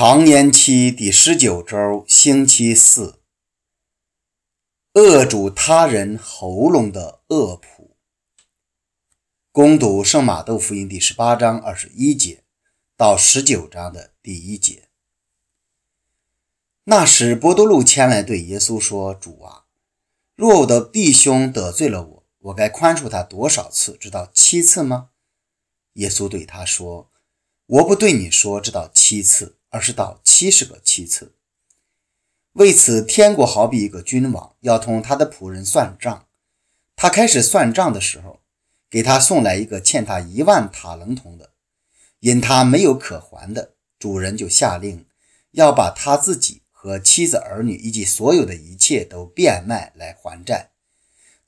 常年期第十九周，星期四，扼住他人喉咙的恶仆。攻读《圣马窦福音》第十八章二十一节到十九章的第一节。那时，波多禄前来对耶稣说：“主啊，若我的弟兄得罪了我，我该宽恕他多少次？知道七次吗？”耶稣对他说：“我不对你说知道七次。”而是到七十个妻子。为此，天国好比一个君王要同他的仆人算账。他开始算账的时候，给他送来一个欠他一万塔棱铜的，因他没有可还的，主人就下令要把他自己和妻子儿女以及所有的一切都变卖来还债。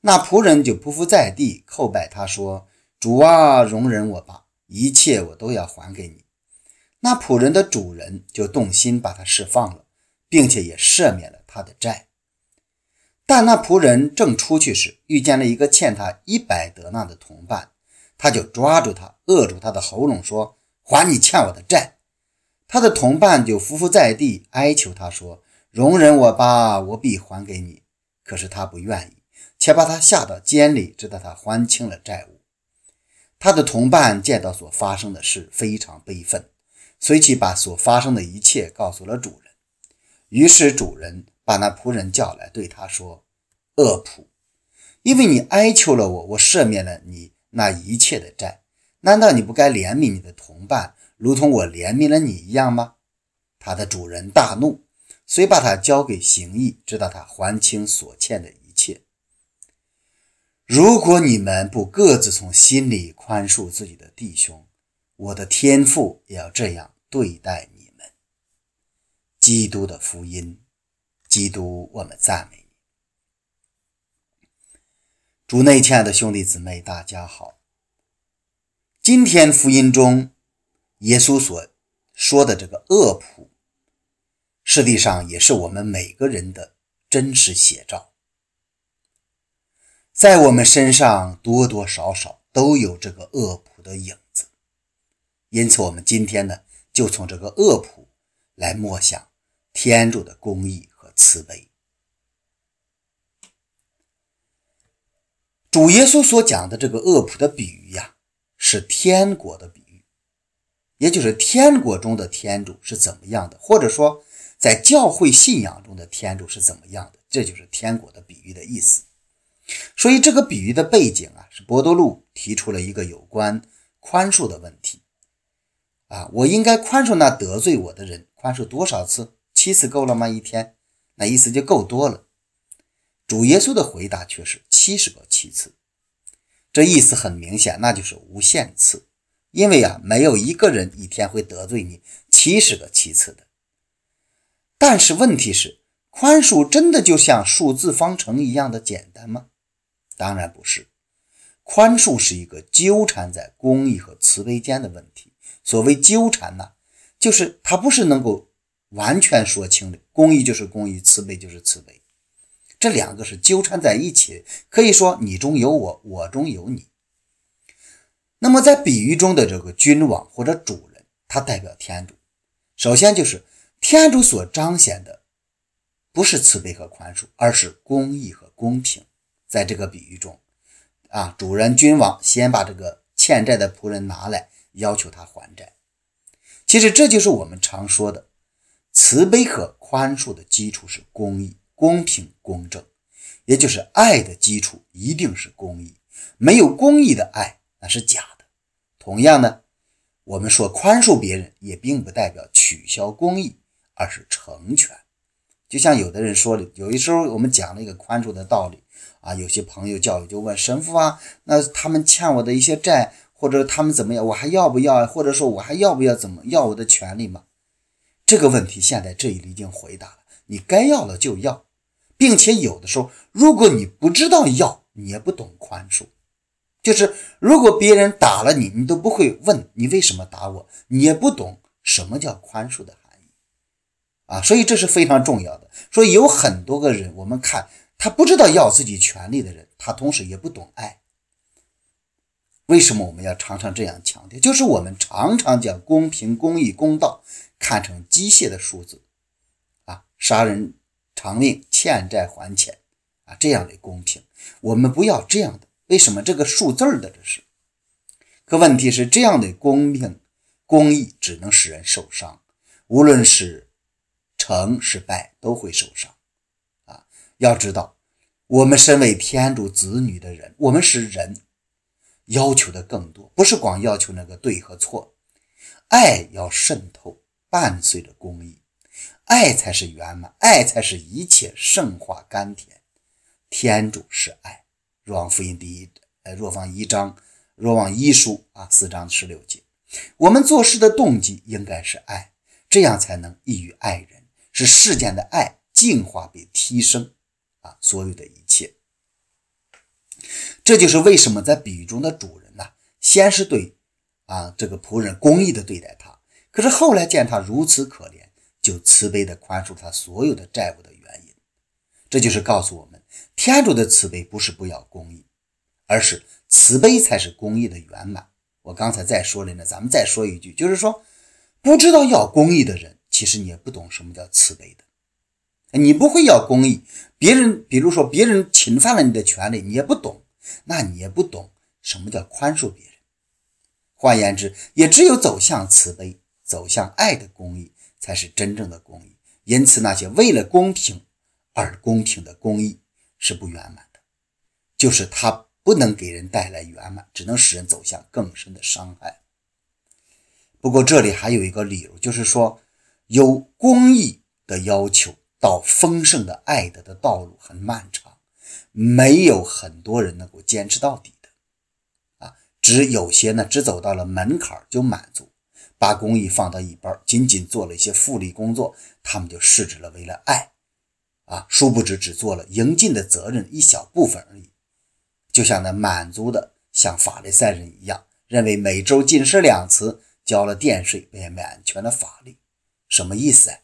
那仆人就匍匐在地叩拜他说：“主啊，容忍我吧，一切我都要还给你。”那仆人的主人就动心，把他释放了，并且也赦免了他的债。但那仆人正出去时，遇见了一个欠他一百德纳的同伴，他就抓住他，扼住他的喉咙，说：“还你欠我的债。”他的同伴就伏伏在地，哀求他说：“容忍我吧，我必还给你。”可是他不愿意，且把他下到监里，直到他还清了债务。他的同伴见到所发生的事，非常悲愤。随即把所发生的一切告诉了主人，于是主人把那仆人叫来，对他说：“恶仆，因为你哀求了我，我赦免了你那一切的债，难道你不该怜悯你的同伴，如同我怜悯了你一样吗？”他的主人大怒，遂把他交给行义，直到他还清所欠的一切。如果你们不各自从心里宽恕自己的弟兄，我的天赋也要这样对待你们。基督的福音，基督，我们赞美你。主内亲爱的兄弟姊妹，大家好。今天福音中耶稣所说的这个恶仆，实际上也是我们每个人的真实写照，在我们身上多多少少都有这个恶仆的影。因此，我们今天呢，就从这个恶仆来默想天主的公义和慈悲。主耶稣所讲的这个恶仆的比喻呀，是天国的比喻，也就是天国中的天主是怎么样的，或者说在教会信仰中的天主是怎么样的，这就是天国的比喻的意思。所以，这个比喻的背景啊，是博多禄提出了一个有关宽恕的问题。啊，我应该宽恕那得罪我的人，宽恕多少次？七次够了吗？一天，那意思就够多了。主耶稣的回答却是七十个七次，这意思很明显，那就是无限次。因为啊，没有一个人一天会得罪你七十个七次的。但是问题是，宽恕真的就像数字方程一样的简单吗？当然不是，宽恕是一个纠缠在公义和慈悲间的问题。所谓纠缠呢，就是它不是能够完全说清的。公义就是公义，慈悲就是慈悲，这两个是纠缠在一起。可以说你中有我，我中有你。那么在比喻中的这个君王或者主人，他代表天主。首先就是天主所彰显的，不是慈悲和宽恕，而是公义和公平。在这个比喻中，啊，主人君王先把这个欠债的仆人拿来。要求他还债，其实这就是我们常说的慈悲和宽恕的基础是公义、公平、公正，也就是爱的基础一定是公义，没有公义的爱那是假的。同样呢，我们说宽恕别人也并不代表取消公义，而是成全。就像有的人说了，有一时候我们讲了一个宽恕的道理啊，有些朋友教育就问神父啊，那他们欠我的一些债。或者他们怎么样？我还要不要？或者说，我还要不要？怎么要我的权利吗？这个问题现在这里已经回答了。你该要了就要，并且有的时候，如果你不知道要，你也不懂宽恕，就是如果别人打了你，你都不会问你为什么打我，你也不懂什么叫宽恕的含义啊。所以这是非常重要的。说有很多个人，我们看他不知道要自己权利的人，他同时也不懂爱。为什么我们要常常这样强调？就是我们常常将公平、公义、公道看成机械的数字，啊，杀人偿命，欠债还钱，啊，这样的公平，我们不要这样的。为什么这个数字的？这是。可问题是，这样的公平、公义只能使人受伤，无论是成是败，都会受伤。啊，要知道，我们身为天主子女的人，我们是人。要求的更多，不是光要求那个对和错，爱要渗透，伴随着公益，爱才是圆满，爱才是一切圣化甘甜。天主是爱，若望福音第一，呃，若望一章，若望一书啊，四章十六节，我们做事的动机应该是爱，这样才能益于爱人，使世间的爱净化被提升，啊，所有的一切。这就是为什么在比喻中的主人呢，先是对啊这个仆人公益的对待他，可是后来见他如此可怜，就慈悲的宽恕他所有的债务的原因。这就是告诉我们，天主的慈悲不是不要公益，而是慈悲才是公益的圆满。我刚才再说了呢，咱们再说一句，就是说不知道要公益的人，其实你也不懂什么叫慈悲的。你不会要公益，别人比如说别人侵犯了你的权利，你也不懂，那你也不懂什么叫宽恕别人。换言之，也只有走向慈悲、走向爱的公益，才是真正的公益。因此，那些为了公平而公平的公益是不圆满的，就是它不能给人带来圆满，只能使人走向更深的伤害。不过，这里还有一个理由，就是说有公益的要求。到丰盛的爱德的道路很漫长，没有很多人能够坚持到底的，啊，只有些呢，只走到了门槛儿就满足，把公益放到一边，仅仅做了一些复利工作，他们就视之了为了爱，啊，殊不知只做了应尽的责任一小部分而已，就像那满足的像法利赛人一样，认为每周进食两次，交了电税便满全了法律，什么意思啊？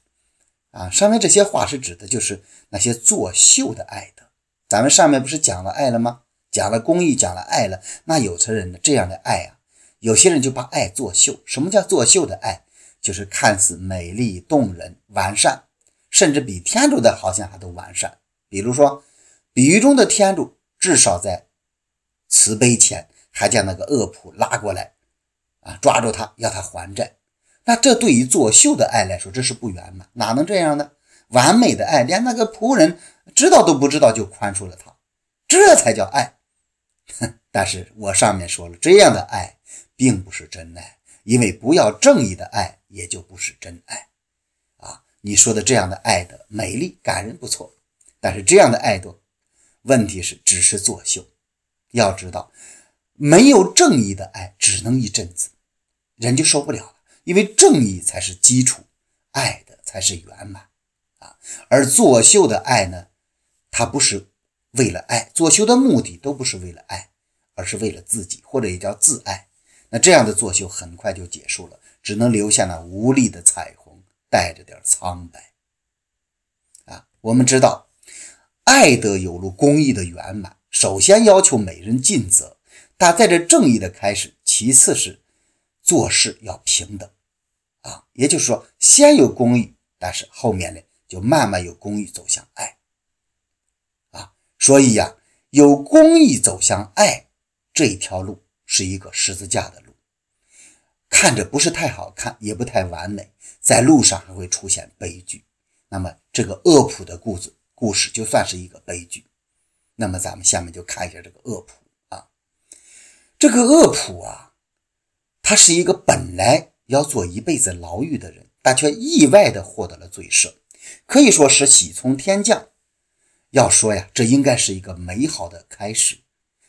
啊，上面这些话是指的，就是那些作秀的爱的。咱们上面不是讲了爱了吗？讲了公益，讲了爱了。那有些人的这样的爱啊，有些人就把爱作秀。什么叫作秀的爱？就是看似美丽动人、完善，甚至比天主的好像还都完善。比如说，比喻中的天主至少在慈悲前还将那个恶仆拉过来，啊，抓住他要他还债。那这对于作秀的爱来说，这是不圆满，哪能这样呢？完美的爱，连那个仆人知道都不知道就宽恕了他，这才叫爱。但是，我上面说了，这样的爱并不是真爱，因为不要正义的爱也就不是真爱。啊，你说的这样的爱的美丽感人不错，但是这样的爱的问题是只是作秀。要知道，没有正义的爱只能一阵子，人就受不了。因为正义才是基础，爱的才是圆满啊！而作秀的爱呢，它不是为了爱，作秀的目的都不是为了爱，而是为了自己，或者也叫自爱。那这样的作秀很快就结束了，只能留下那无力的彩虹，带着点苍白啊！我们知道，爱的有如公益的圆满，首先要求每人尽责，但在这正义的开始；其次是做事要平等。啊，也就是说，先有公欲，但是后面呢，就慢慢有公欲走向爱，啊，所以呀，有公欲走向爱这一条路是一个十字架的路，看着不是太好看，也不太完美，在路上还会出现悲剧。那么，这个恶普的故事故事就算是一个悲剧。那么，咱们下面就看一下这个恶普啊，这个恶普啊，他是一个本来。要做一辈子牢狱的人，但却意外的获得了罪赦，可以说是喜从天降。要说呀，这应该是一个美好的开始。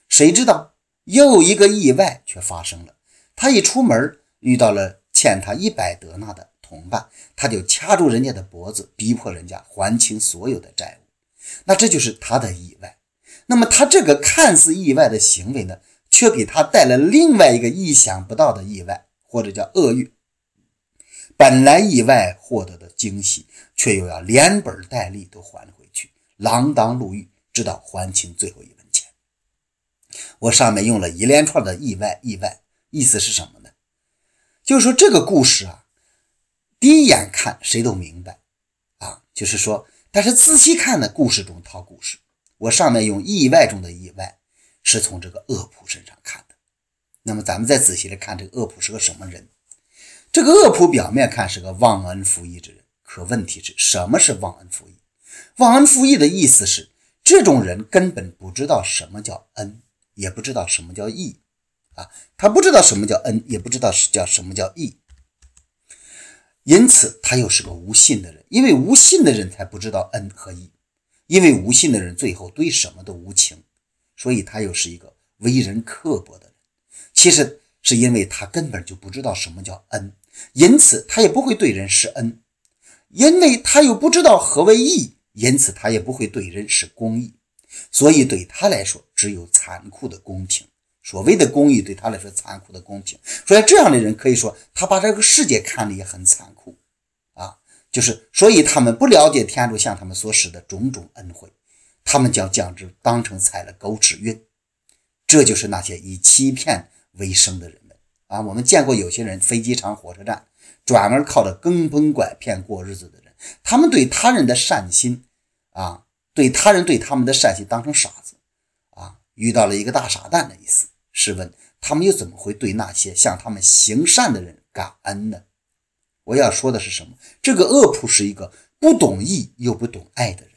谁知道又一个意外却发生了。他一出门遇到了欠他一百德纳的同伴，他就掐住人家的脖子，逼迫人家还清所有的债务。那这就是他的意外。那么他这个看似意外的行为呢，却给他带来另外一个意想不到的意外。或者叫恶运。本来意外获得的惊喜，却又要连本带利都还回去，锒铛入狱，直到还清最后一文钱。我上面用了一连串的意外，意外意思是什么呢？就是说这个故事啊，第一眼看谁都明白啊，就是说，但是仔细看呢，故事中套故事。我上面用意外中的意外，是从这个恶仆身上看。那么咱们再仔细的看这个恶普是个什么人？这个恶普表面看是个忘恩负义之人，可问题是什么是忘恩负义？忘恩负义的意思是这种人根本不知道什么叫恩，也不知道什么叫义啊，他不知道什么叫恩，也不知道是叫什么叫义，因此他又是个无信的人，因为无信的人才不知道恩和义，因为无信的人最后对什么都无情，所以他又是一个为人刻薄的。其实是因为他根本就不知道什么叫恩，因此他也不会对人施恩，因为他又不知道何为义，因此他也不会对人施公义。所以对他来说，只有残酷的公平。所谓的公义对他来说，残酷的公平。所以这样的人可以说，他把这个世界看得也很残酷啊。就是所以他们不了解天主向他们所施的种种恩惠，他们将将之当成踩了狗屎运。这就是那些以欺骗。为生的人们啊，我们见过有些人，飞机场、火车站，转而靠着坑蒙拐骗过日子的人，他们对他人的善心啊，对他人对他们的善心当成傻子啊，遇到了一个大傻蛋的意思。试问，他们又怎么会对那些向他们行善的人感恩呢？我要说的是什么？这个恶仆是一个不懂义又不懂爱的人。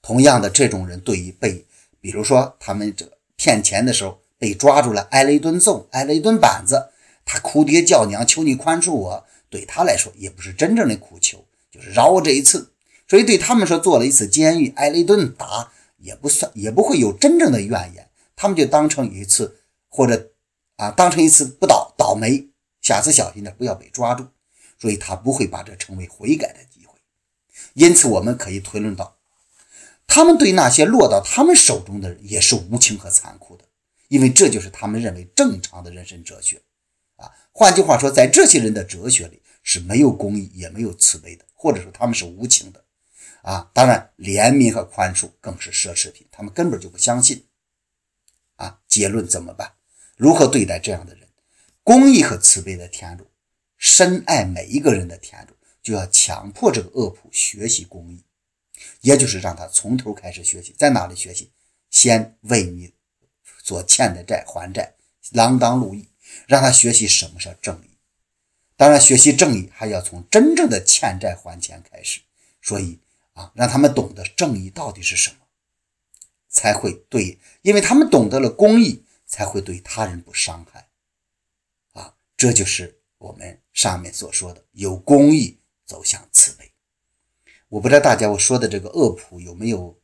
同样的，这种人对于被，比如说他们这骗钱的时候。被抓住了，挨了一顿揍，挨了一顿板子，他哭爹叫娘，求你宽恕我。对他来说，也不是真正的苦求，就是饶我这一次。所以对他们说，坐了一次监狱，挨了一顿打，也不算，也不会有真正的怨言。他们就当成一次，或者啊，当成一次不倒倒霉，下次小心点，不要被抓住。所以他不会把这成为悔改的机会。因此，我们可以推论到，他们对那些落到他们手中的人，也是无情和残酷的。因为这就是他们认为正常的人生哲学，啊，换句话说，在这些人的哲学里是没有公义也没有慈悲的，或者说他们是无情的，啊，当然怜悯和宽恕更是奢侈品，他们根本就不相信。啊，结论怎么办？如何对待这样的人？公义和慈悲的天主，深爱每一个人的天主，就要强迫这个恶仆学习公义，也就是让他从头开始学习，在哪里学习？先为你。所欠的债还债，锒铛入狱，让他学习什么是正义。当然，学习正义还要从真正的欠债还钱开始。所以啊，让他们懂得正义到底是什么，才会对，因为他们懂得了公义，才会对他人不伤害。啊，这就是我们上面所说的，由公义走向慈悲。我不知道大家我说的这个恶谱有没有？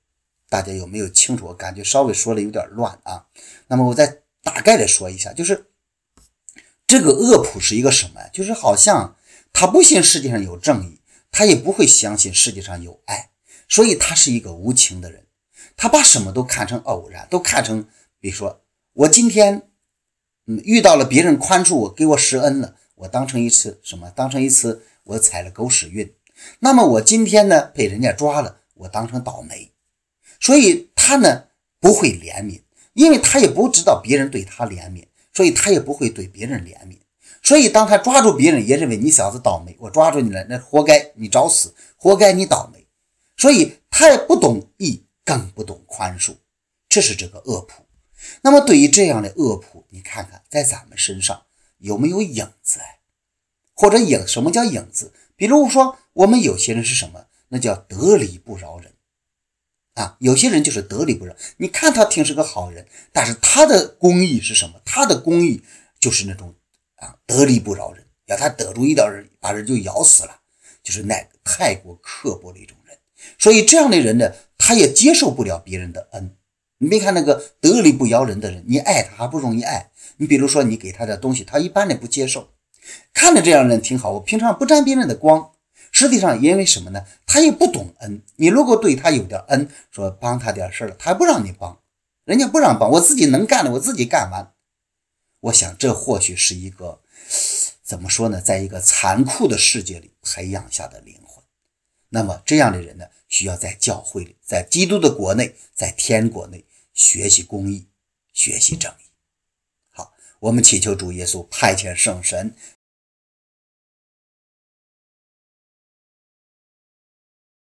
大家有没有清楚？我感觉稍微说了有点乱啊。那么我再大概的说一下，就是这个恶普是一个什么？就是好像他不信世界上有正义，他也不会相信世界上有爱，所以他是一个无情的人。他把什么都看成偶然，都看成，比如说我今天嗯遇到了别人宽恕我，给我施恩了，我当成一次什么？当成一次我踩了狗屎运。那么我今天呢被人家抓了，我当成倒霉。所以他呢不会怜悯，因为他也不知道别人对他怜悯，所以他也不会对别人怜悯。所以当他抓住别人，也认为你小子倒霉，我抓住你了，那活该你找死，活该你倒霉。所以他也不懂义，更不懂宽恕。这是这个恶仆。那么对于这样的恶仆，你看看在咱们身上有没有影子？或者影什么叫影子？比如说我们有些人是什么？那叫得理不饶人。啊，有些人就是得理不饶。你看他挺是个好人，但是他的公义是什么？他的公义就是那种啊，得理不饶人，要他得罪一点人，把人就咬死了，就是那太过刻薄的一种人。所以这样的人呢，他也接受不了别人的恩。你别看那个得理不饶人的人，你爱他还不容易爱你？比如说你给他的东西，他一般的不接受。看着这样人挺好，我平常不沾别人的光。实际上，因为什么呢？他也不懂恩。你如果对他有点恩，说帮他点事儿了，他还不让你帮，人家不让帮。我自己能干的，我自己干完。我想，这或许是一个怎么说呢？在一个残酷的世界里培养下的灵魂。那么这样的人呢，需要在教会里，在基督的国内，在天国内学习公义，学习正义。好，我们祈求主耶稣派遣圣神。